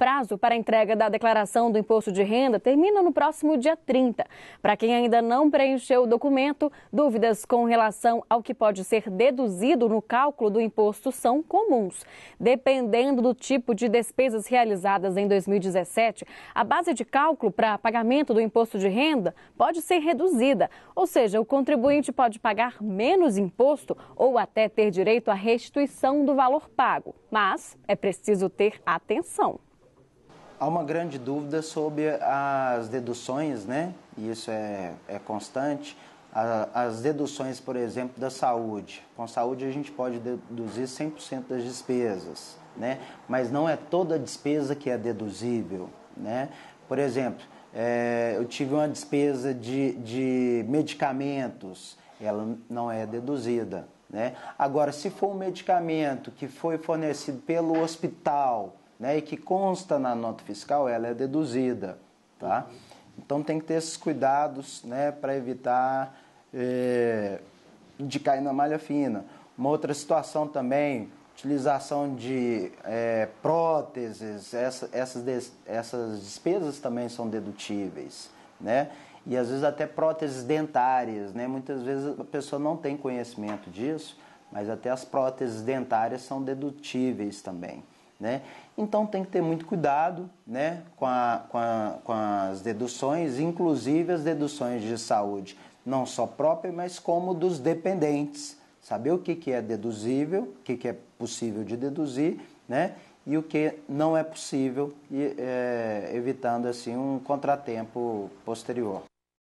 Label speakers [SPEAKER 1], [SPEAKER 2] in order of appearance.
[SPEAKER 1] prazo para entrega da declaração do imposto de renda termina no próximo dia 30. Para quem ainda não preencheu o documento, dúvidas com relação ao que pode ser deduzido no cálculo do imposto são comuns. Dependendo do tipo de despesas realizadas em 2017, a base de cálculo para pagamento do imposto de renda pode ser reduzida, ou seja, o contribuinte pode pagar menos imposto ou até ter direito à restituição do valor pago. Mas é preciso ter atenção.
[SPEAKER 2] Há uma grande dúvida sobre as deduções, né? Isso é, é constante. A, as deduções, por exemplo, da saúde. Com saúde a gente pode deduzir 100% das despesas, né? Mas não é toda despesa que é deduzível, né? Por exemplo, é, eu tive uma despesa de, de medicamentos, ela não é deduzida, né? Agora, se for um medicamento que foi fornecido pelo hospital né, e que consta na nota fiscal, ela é deduzida. Tá? Então tem que ter esses cuidados né, para evitar é, de cair na malha fina. Uma outra situação também, utilização de é, próteses, essa, essas, des, essas despesas também são dedutíveis. Né? E às vezes até próteses dentárias, né? muitas vezes a pessoa não tem conhecimento disso, mas até as próteses dentárias são dedutíveis também. Né? Então tem que ter muito cuidado né? com, a, com, a, com as deduções, inclusive as deduções de saúde, não só própria, mas como dos dependentes. Saber o que, que é deduzível, o que, que é possível de deduzir, né? e o que não é possível, e, é, evitando assim um contratempo posterior.